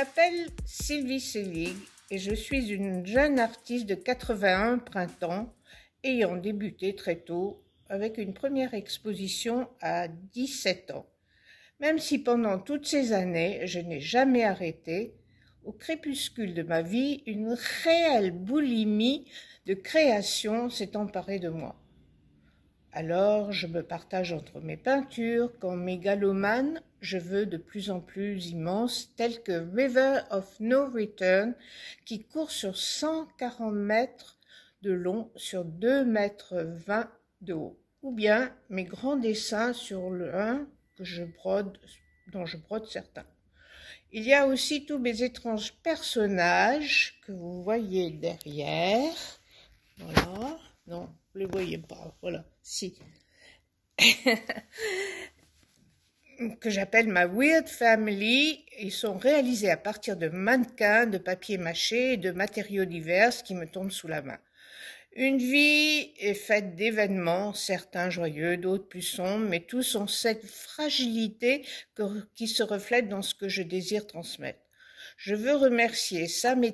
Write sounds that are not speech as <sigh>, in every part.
m'appelle Sylvie Selig et je suis une jeune artiste de 81 printemps ayant débuté très tôt avec une première exposition à 17 ans. Même si pendant toutes ces années, je n'ai jamais arrêté, au crépuscule de ma vie, une réelle boulimie de création s'est emparée de moi. Alors, je me partage entre mes peintures quand galomanes je veux de plus en plus immenses, tels que River of No Return, qui court sur 140 mètres de long sur 2 mètres 20 de haut. Ou bien mes grands dessins sur le 1 que je brode, dont je brode certains. Il y a aussi tous mes étranges personnages que vous voyez derrière. Voilà. Non, vous ne les voyez pas. Voilà. Si. <laughs> que j'appelle ma Weird Family. Ils sont réalisés à partir de mannequins, de papier mâché et de matériaux divers qui me tombent sous la main. Une vie est faite d'événements, certains joyeux, d'autres plus sombres, mais tous ont cette fragilité qui se reflète dans ce que je désire transmettre. Je veux remercier Sam et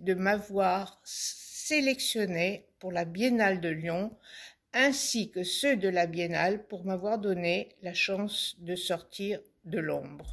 de m'avoir sélectionné pour la Biennale de Lyon ainsi que ceux de la biennale pour m'avoir donné la chance de sortir de l'ombre.